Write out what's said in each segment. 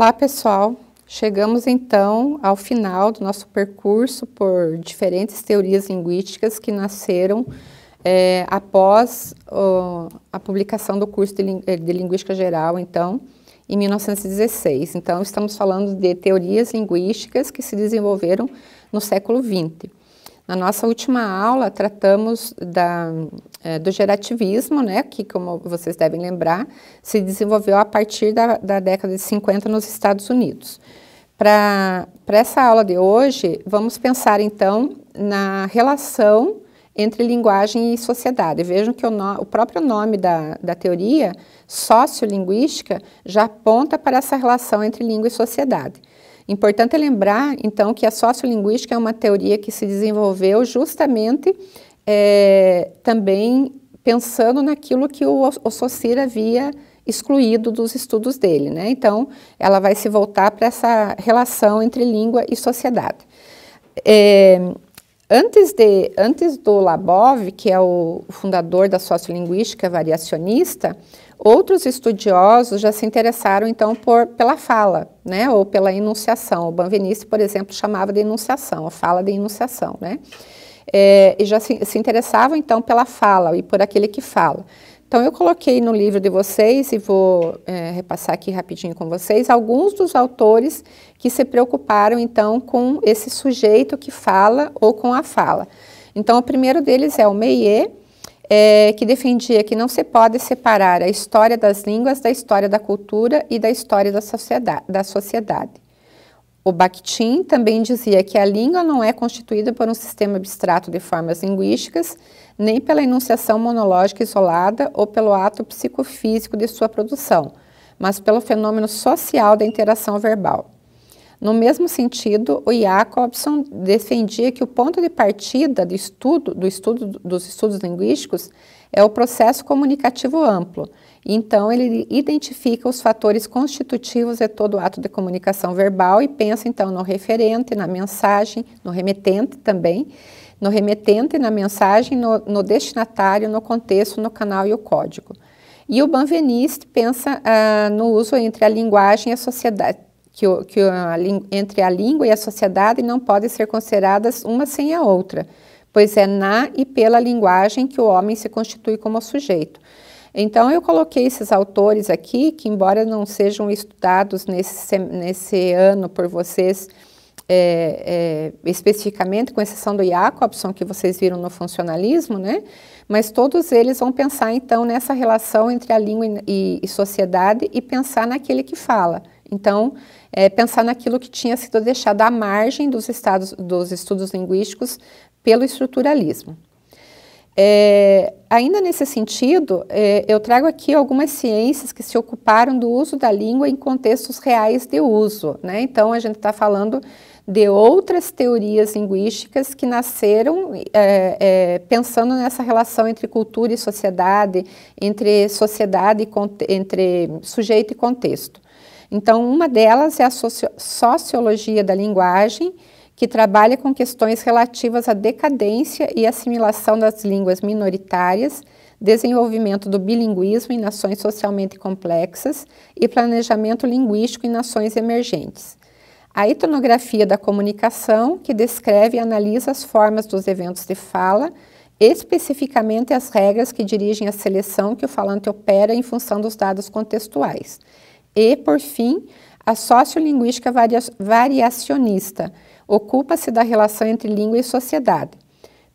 Olá, pessoal. Chegamos então ao final do nosso percurso por diferentes teorias linguísticas que nasceram é, após a publicação do curso de, de Linguística Geral, então, em 1916. Então, estamos falando de teorias linguísticas que se desenvolveram no século XX. Na nossa última aula, tratamos da, é, do gerativismo, né, que, como vocês devem lembrar, se desenvolveu a partir da, da década de 50 nos Estados Unidos. Para essa aula de hoje, vamos pensar, então, na relação entre linguagem e sociedade. Vejam que o, no, o próprio nome da, da teoria, sociolinguística, já aponta para essa relação entre língua e sociedade. Importante lembrar, então, que a sociolinguística é uma teoria que se desenvolveu justamente é, também pensando naquilo que o, o Socir havia excluído dos estudos dele. Né? Então, ela vai se voltar para essa relação entre língua e sociedade. É, antes, de, antes do Labov, que é o fundador da sociolinguística variacionista, Outros estudiosos já se interessaram então por, pela fala, né, ou pela enunciação. O Benveniste, por exemplo, chamava de enunciação, a fala de enunciação, né? É, e já se, se interessavam então pela fala e por aquele que fala. Então eu coloquei no livro de vocês e vou é, repassar aqui rapidinho com vocês alguns dos autores que se preocuparam então com esse sujeito que fala ou com a fala. Então o primeiro deles é o Meyer, é, que defendia que não se pode separar a história das línguas da história da cultura e da história da sociedade. Da sociedade. O Bakhtin também dizia que a língua não é constituída por um sistema abstrato de formas linguísticas, nem pela enunciação monológica isolada ou pelo ato psicofísico de sua produção, mas pelo fenômeno social da interação verbal. No mesmo sentido, o Jacobson defendia que o ponto de partida do estudo, do estudo dos estudos linguísticos é o processo comunicativo amplo. Então, ele identifica os fatores constitutivos de todo ato de comunicação verbal e pensa então no referente, na mensagem, no remetente também, no remetente, na mensagem, no, no destinatário, no contexto, no canal e o código. E o Banveniste pensa ah, no uso entre a linguagem e a sociedade que, que a, entre a língua e a sociedade não podem ser consideradas uma sem a outra, pois é na e pela linguagem que o homem se constitui como sujeito. Então, eu coloquei esses autores aqui, que embora não sejam estudados nesse, nesse ano por vocês é, é, especificamente, com exceção do Jacobson, que vocês viram no funcionalismo, né? mas todos eles vão pensar, então, nessa relação entre a língua e, e sociedade e pensar naquele que fala, então, é, pensar naquilo que tinha sido deixado à margem dos, estados, dos estudos linguísticos pelo estruturalismo. É, ainda nesse sentido, é, eu trago aqui algumas ciências que se ocuparam do uso da língua em contextos reais de uso. Né? Então, a gente está falando de outras teorias linguísticas que nasceram é, é, pensando nessa relação entre cultura e sociedade, entre sociedade e entre sujeito e contexto. Então, uma delas é a sociologia da linguagem, que trabalha com questões relativas à decadência e assimilação das línguas minoritárias, desenvolvimento do bilinguismo em nações socialmente complexas e planejamento linguístico em nações emergentes. A etnografia da comunicação, que descreve e analisa as formas dos eventos de fala, especificamente as regras que dirigem a seleção que o falante opera em função dos dados contextuais. E, por fim, a sociolinguística variacionista ocupa-se da relação entre língua e sociedade.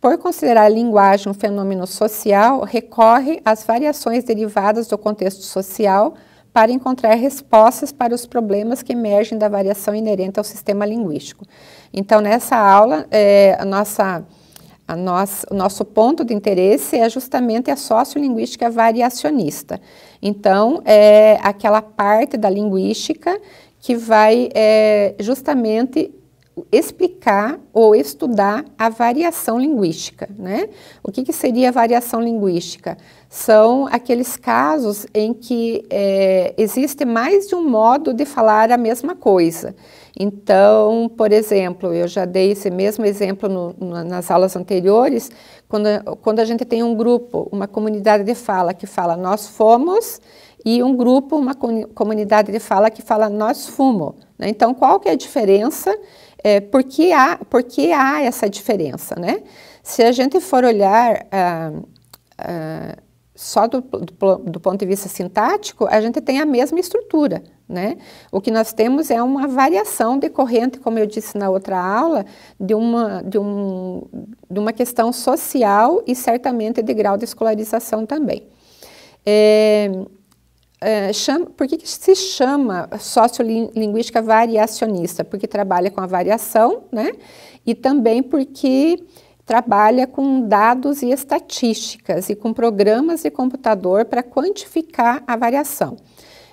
Por considerar a linguagem um fenômeno social, recorre às variações derivadas do contexto social para encontrar respostas para os problemas que emergem da variação inerente ao sistema linguístico. Então, nessa aula, é, a nossa nossa, o nosso ponto de interesse é justamente a sociolinguística variacionista. Então, é aquela parte da linguística que vai é, justamente explicar ou estudar a variação linguística, né? O que, que seria variação linguística? São aqueles casos em que é, existe mais de um modo de falar a mesma coisa. Então, por exemplo, eu já dei esse mesmo exemplo no, nas aulas anteriores, quando, quando a gente tem um grupo, uma comunidade de fala que fala nós fomos, e um grupo, uma comunidade de fala que fala nós fumo. Né? Então, qual que é a diferença? É, por, que há, por que há essa diferença? Né? Se a gente for olhar... Ah, ah, só do, do, do, ponto de vista sintático, a gente tem a mesma estrutura, né? O que nós temos é uma variação decorrente, como eu disse na outra aula, de uma, de, um, de uma questão social e certamente de grau de escolarização também. É, é, chama, por que, que se chama sociolinguística variacionista? Porque trabalha com a variação, né? E também porque trabalha com dados e estatísticas e com programas de computador para quantificar a variação.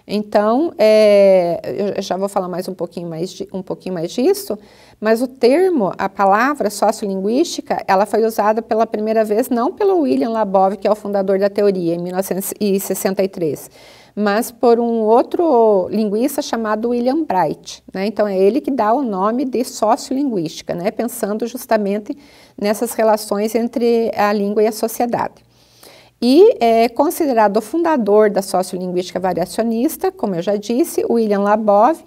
Então, é, eu já vou falar mais um pouquinho mais, de, um pouquinho mais disso, mas o termo, a palavra sociolinguística, ela foi usada pela primeira vez não pelo William Labov, que é o fundador da teoria, em 1963, mas por um outro linguista chamado William Bright. Né? Então, é ele que dá o nome de sociolinguística, né? pensando justamente nessas relações entre a língua e a sociedade. E é considerado o fundador da sociolinguística variacionista, como eu já disse, William Labov,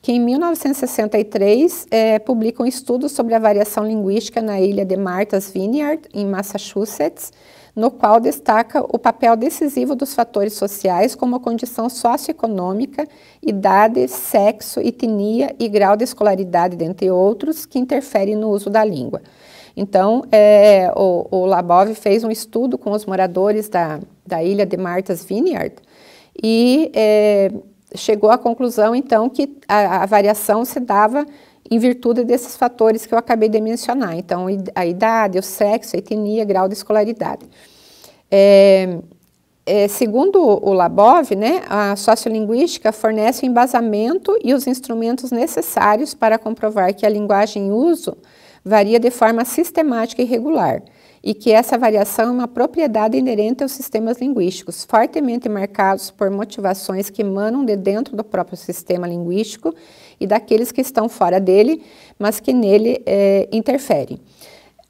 que em 1963 é, publica um estudo sobre a variação linguística na ilha de Martha's Vineyard, em Massachusetts, no qual destaca o papel decisivo dos fatores sociais como a condição socioeconômica, idade, sexo, etnia e grau de escolaridade, dentre outros, que interferem no uso da língua. Então, é, o, o, Labov fez um estudo com os moradores da, da ilha de Martha's Vineyard e é, chegou à conclusão, então, que a, a variação se dava em virtude desses fatores que eu acabei de mencionar. Então, a idade, o sexo, a etnia, grau de escolaridade. É, é, segundo o Labov, né, a sociolinguística fornece o embasamento e os instrumentos necessários para comprovar que a linguagem em uso varia de forma sistemática e regular e que essa variação é uma propriedade inerente aos sistemas linguísticos, fortemente marcados por motivações que emanam de dentro do próprio sistema linguístico e daqueles que estão fora dele, mas que nele é, interferem.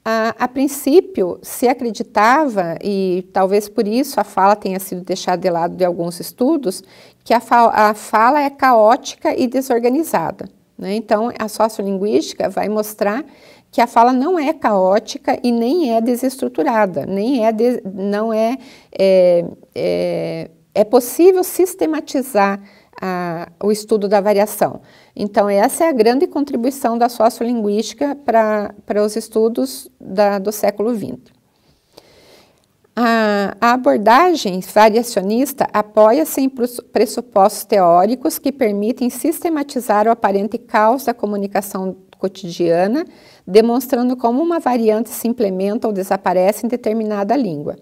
A, a, princípio, se acreditava, e talvez por isso a fala tenha sido deixada de lado de alguns estudos, que a, fa a fala é caótica e desorganizada. Né? Então, a sociolinguística vai mostrar que a fala não é caótica e nem é desestruturada, nem é, de, não é, é, é, é possível sistematizar a, o estudo da variação. Então, essa é a grande contribuição da sociolinguística para os estudos da, do século XX. A, a abordagem variacionista apoia-se em pressupostos teóricos que permitem sistematizar o aparente caos da comunicação cotidiana, demonstrando como uma variante se implementa ou desaparece em determinada língua.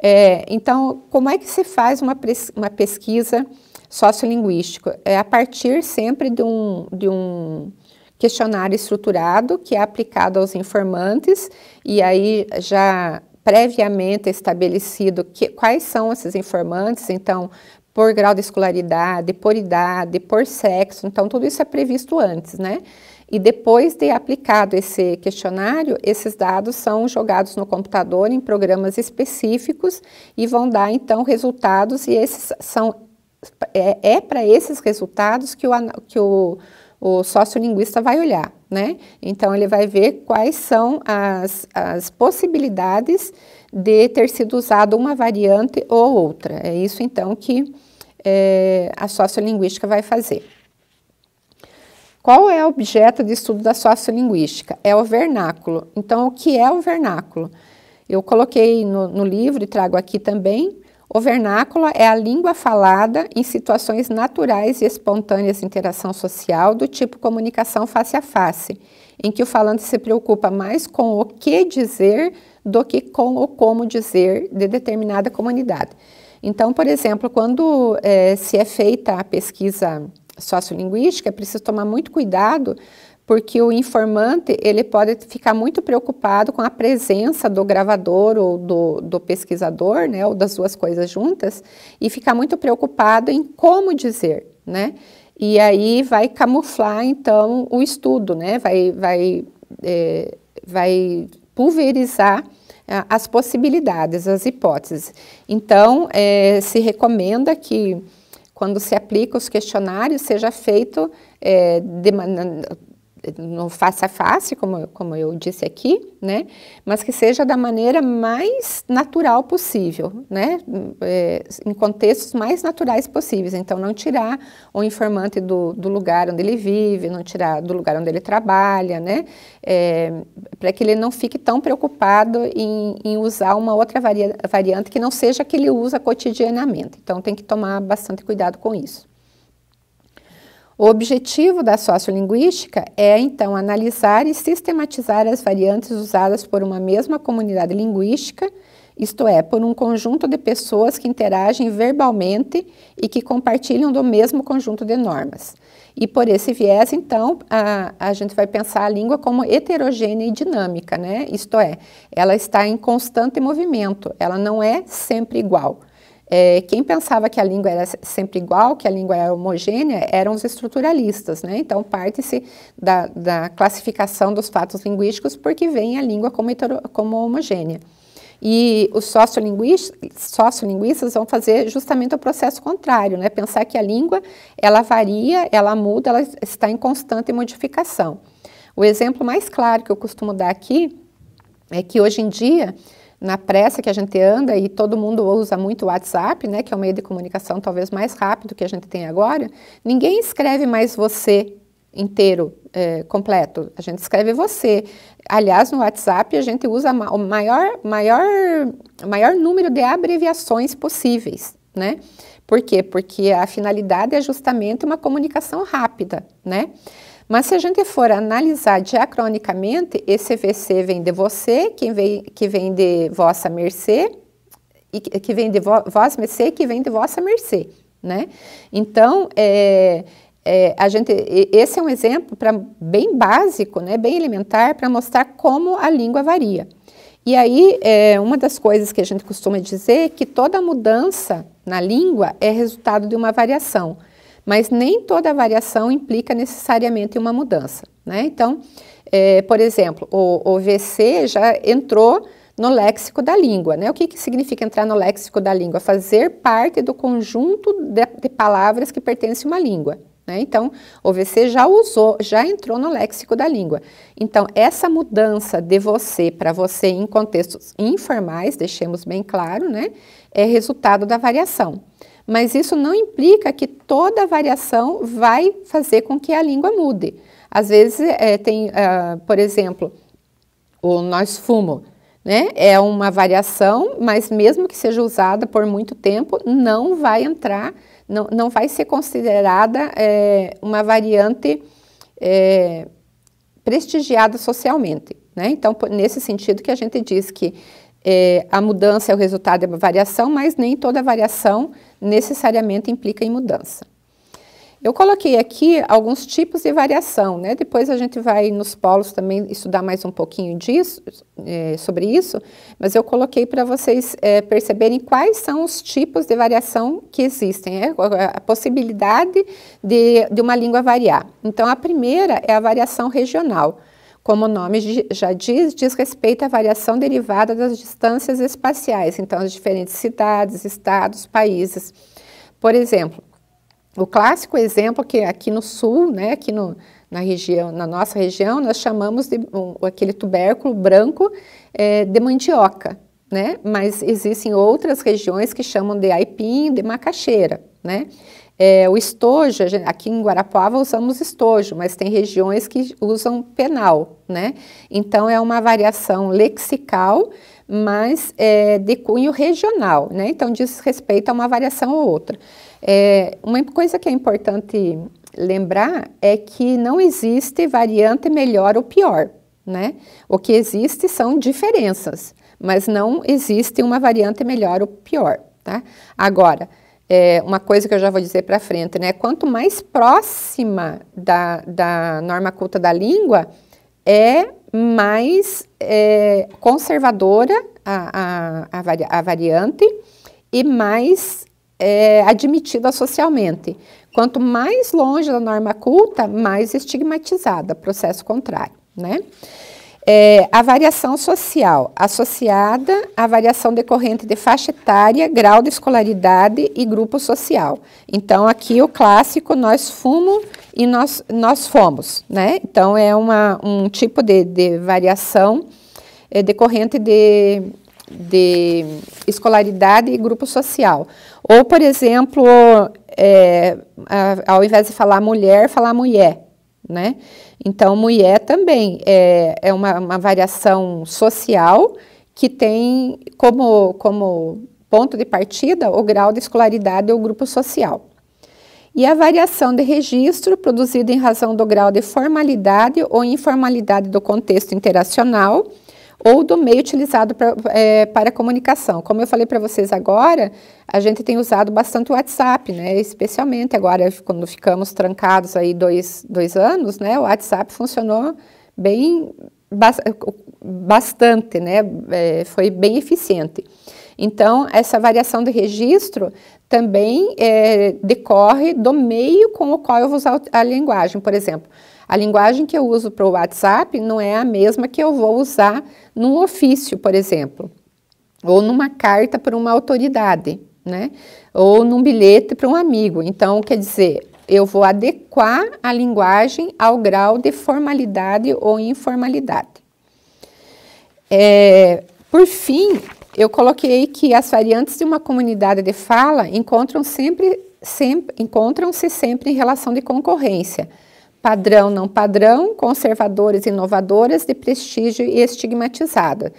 É, então, como é que se faz uma, uma pesquisa sociolinguística? É a partir sempre de um, de um questionário estruturado que é aplicado aos informantes e aí já previamente estabelecido que, quais são esses informantes, então, por grau de escolaridade, por idade, por sexo, então tudo isso é previsto antes, né? E depois de aplicado esse questionário, esses dados são jogados no computador em programas específicos e vão dar então resultados. E esses são é, é para esses resultados que o, que o, o sociolinguista vai olhar, né? Então ele vai ver quais são as, as possibilidades de ter sido usada uma variante ou outra. É isso então que é, a sociolinguística vai fazer. Qual é o objeto de estudo da sociolinguística? É o vernáculo. Então, o que é o vernáculo? Eu coloquei no, no livro e trago aqui também. O vernáculo é a língua falada em situações naturais e espontâneas de interação social do tipo comunicação face a face, em que o falante se preocupa mais com o que dizer do que com o como dizer de determinada comunidade. Então, por exemplo, quando é, se é feita a pesquisa sociolinguística, é preciso tomar muito cuidado, porque o informante ele pode ficar muito preocupado com a presença do gravador ou do, do pesquisador, né, ou das duas coisas juntas, e ficar muito preocupado em como dizer, né? E aí vai camuflar então o estudo, né? Vai, vai, é, vai pulverizar é, as possibilidades, as hipóteses. Então, é, se recomenda que quando se aplica os questionários, seja feito é, de, no face a face, como, como eu disse aqui, né? Mas que seja da maneira mais natural possível, né? É, em contextos mais naturais possíveis. Então, não tirar o informante do, do lugar onde ele vive, não tirar do lugar onde ele trabalha, né? É, Para que ele não fique tão preocupado em, em usar uma outra varia, variante que não seja a que ele usa cotidianamente. Então, tem que tomar bastante cuidado com isso. O objetivo da sociolinguística é, então, analisar e sistematizar as variantes usadas por uma mesma comunidade linguística, isto é, por um conjunto de pessoas que interagem verbalmente e que compartilham do mesmo conjunto de normas. E por esse viés, então, a, a gente vai pensar a língua como heterogênea e dinâmica, né? Isto é, ela está em constante movimento, ela não é sempre igual. É, quem pensava que a língua era sempre igual, que a língua era homogênea, eram os estruturalistas, né? Então, parte-se da, da, classificação dos fatos linguísticos porque vem a língua como, como homogênea. E os sociolinguistas, sociolinguistas vão fazer justamente o processo contrário, né? Pensar que a língua, ela varia, ela muda, ela está em constante modificação. O exemplo mais claro que eu costumo dar aqui é que hoje em dia na pressa que a gente anda e todo mundo usa muito o WhatsApp, né, que é o meio de comunicação talvez mais rápido que a gente tem agora, ninguém escreve mais você inteiro, é, completo. A gente escreve você. Aliás, no WhatsApp a gente usa o maior, maior, maior número de abreviações possíveis, né? Por quê? Porque a finalidade é justamente uma comunicação rápida, né? Mas se a gente for analisar diacronicamente, esse VC vem de você, que vem, que vem de vossa mercê, e que vem de vossa mercê, que vem de vossa mercê, né? Então, é, é, a gente, esse é um exemplo pra, bem básico, né, bem elementar, para mostrar como a língua varia. E aí, é, uma das coisas que a gente costuma dizer é que toda mudança na língua é resultado de uma variação mas nem toda variação implica necessariamente uma mudança. Né? Então, é, por exemplo, o, o, VC já entrou no léxico da língua. Né? O que, que significa entrar no léxico da língua? Fazer parte do conjunto de, de palavras que pertencem a uma língua. Né? Então, o VC já usou, já entrou no léxico da língua. Então, essa mudança de você para você em contextos informais, deixemos bem claro, né, é resultado da variação mas isso não implica que toda variação vai fazer com que a língua mude. Às vezes é, tem, uh, por exemplo, o nós fumo, né? É uma variação, mas mesmo que seja usada por muito tempo, não vai entrar, não, não vai ser considerada é, uma variante é, prestigiada socialmente. Né? Então, nesse sentido que a gente diz que é, a mudança é o resultado de é uma variação, mas nem toda variação necessariamente implica em mudança. Eu coloquei aqui alguns tipos de variação, né? Depois a gente vai nos polos também estudar mais um pouquinho disso, é, sobre isso, mas eu coloquei para vocês é, perceberem quais são os tipos de variação que existem, né? é a possibilidade de, de uma língua variar. Então, a primeira é a variação regional. Como o nome já diz, diz respeito à variação derivada das distâncias espaciais, então as diferentes cidades, estados, países. Por exemplo, o clássico exemplo que aqui no sul, né, aqui no, na região, na nossa região, nós chamamos de um, aquele tubérculo branco é, de mandioca, né? Mas existem outras regiões que chamam de aipim, de macaxeira, né? É, o estojo, aqui em Guarapuava usamos estojo, mas tem regiões que usam penal, né? Então é uma variação lexical, mas é, de cunho regional, né? Então diz respeito a uma variação ou outra. É, uma coisa que é importante lembrar é que não existe variante melhor ou pior, né? O que existe são diferenças, mas não existe uma variante melhor ou pior, tá? Agora, é, uma coisa que eu já vou dizer para frente, né? Quanto mais próxima da, da norma culta da língua, é mais é, conservadora a, a, a, a variante e mais é, admitida socialmente. Quanto mais longe da norma culta, mais estigmatizada, processo contrário, né? É, a variação social, associada à variação decorrente de faixa etária, grau de escolaridade e grupo social. Então, aqui o clássico, nós fumo e nós, nós fomos, né? Então, é uma, um tipo de, de variação é, decorrente de, de escolaridade e grupo social. Ou, por exemplo, é, ao invés de falar mulher, falar mulher, né? Então, mulher também é, é uma, uma variação social que tem como, como ponto de partida o grau de escolaridade ou grupo social. E a variação de registro produzida em razão do grau de formalidade ou informalidade do contexto interacional ou do meio utilizado pra, é, para comunicação. Como eu falei para vocês agora, a gente tem usado bastante o WhatsApp, né? Especialmente agora, quando ficamos trancados aí dois, dois anos, né? O WhatsApp funcionou bem bastante, né? É, foi bem eficiente. Então, essa variação de registro também é, decorre do meio com o qual eu vou usar a linguagem. Por exemplo, a linguagem que eu uso para o WhatsApp não é a mesma que eu vou usar num ofício, por exemplo, ou numa carta para uma autoridade, né? Ou num bilhete para um amigo. Então, quer dizer, eu vou adequar a linguagem ao grau de formalidade ou informalidade. É, por fim, eu coloquei que as variantes de uma comunidade de fala encontram sempre, sempre encontram-se sempre em relação de concorrência padrão, não padrão, conservadores, inovadoras, de prestígio e estigmatizada.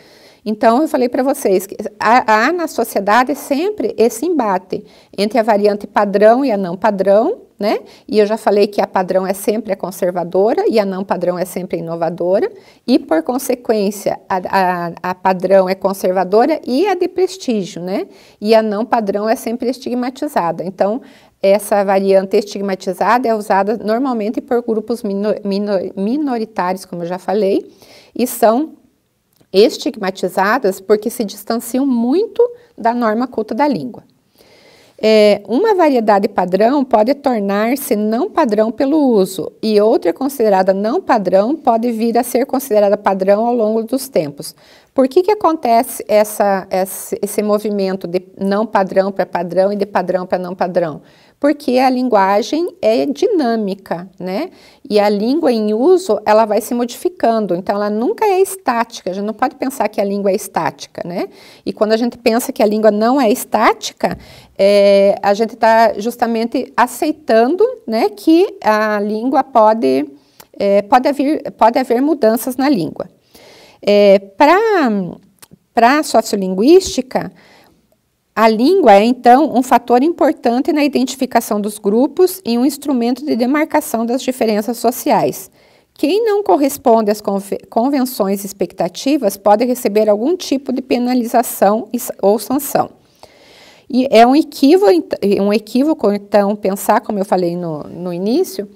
Então, eu falei para vocês que há, há, na sociedade sempre esse embate entre a variante padrão e a não padrão, né? E eu já falei que a padrão é sempre a conservadora e a não padrão é sempre a inovadora, e por consequência, a, a, a padrão é conservadora e a de prestígio, né? E a não padrão é sempre estigmatizada. Então, essa variante estigmatizada é usada normalmente por grupos minor, minor, minoritários, como eu já falei, e são estigmatizadas porque se distanciam muito da norma culta da língua. É, uma variedade padrão pode tornar-se não padrão pelo uso, e outra considerada não padrão pode vir a ser considerada padrão ao longo dos tempos. Por que, que acontece essa, essa, esse movimento de não padrão para padrão e de padrão para não padrão? porque a linguagem é dinâmica, né? E a língua em uso, ela vai se modificando, então ela nunca é estática, a gente não pode pensar que a língua é estática, né? E quando a gente pensa que a língua não é estática, é, a gente está justamente aceitando, né, que a língua pode, é, pode, haver, pode haver mudanças na língua. É, Para a sociolinguística, a língua é, então, um fator importante na identificação dos grupos e um instrumento de demarcação das diferenças sociais. Quem não corresponde às convenções expectativas pode receber algum tipo de penalização ou sanção. E é um equívoco, um equívoco então, pensar, como eu falei no, no início,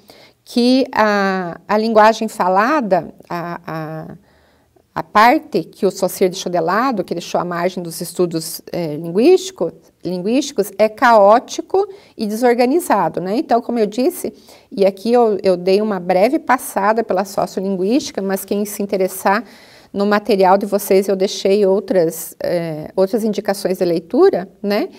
que a, a linguagem falada, a, a a parte que o Saussure deixou de lado, que deixou à margem dos estudos é, linguístico, linguísticos, é caótico e desorganizado. Né? Então, como eu disse, e aqui eu, eu dei uma breve passada pela sociolinguística, mas quem se interessar no material de vocês eu deixei outras, é, outras indicações de leitura, né?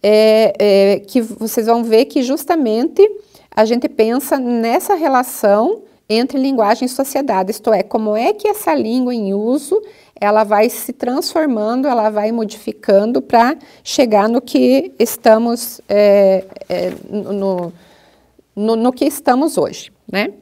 É, é, que vocês vão ver que justamente a gente pensa nessa relação entre linguagem e sociedade, isto é, como é que essa língua em uso ela vai se transformando, ela vai modificando para chegar no que estamos é, é, no, no, no, que estamos hoje, né?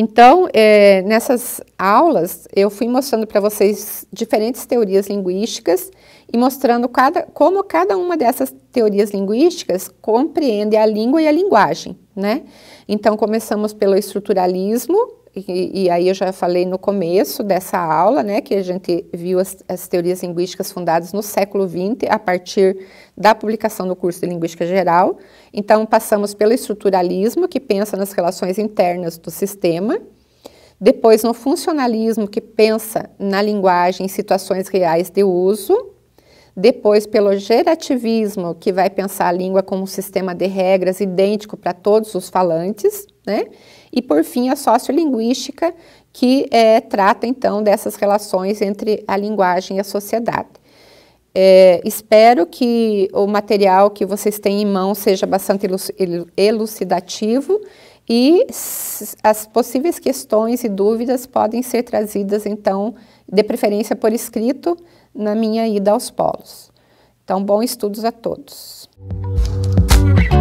Então, é, nessas aulas, eu fui mostrando para vocês diferentes teorias linguísticas e mostrando cada, como cada uma dessas teorias linguísticas compreende a língua e a linguagem, né? Então, começamos pelo estruturalismo, e, e, aí eu já falei no começo dessa aula, né, que a gente viu as, as, teorias linguísticas fundadas no século XX, a partir da publicação do curso de Linguística Geral. Então, passamos pelo estruturalismo, que pensa nas relações internas do sistema, depois no funcionalismo, que pensa na linguagem em situações reais de uso, depois pelo gerativismo, que vai pensar a língua como um sistema de regras idêntico para todos os falantes, né? E por fim a sociolinguística, que é, trata então dessas relações entre a linguagem e a sociedade. É, espero que o material que vocês têm em mão seja bastante elucidativo e as possíveis questões e dúvidas podem ser trazidas então, de preferência por escrito, na minha ida aos polos. Então, bons estudos a todos. Música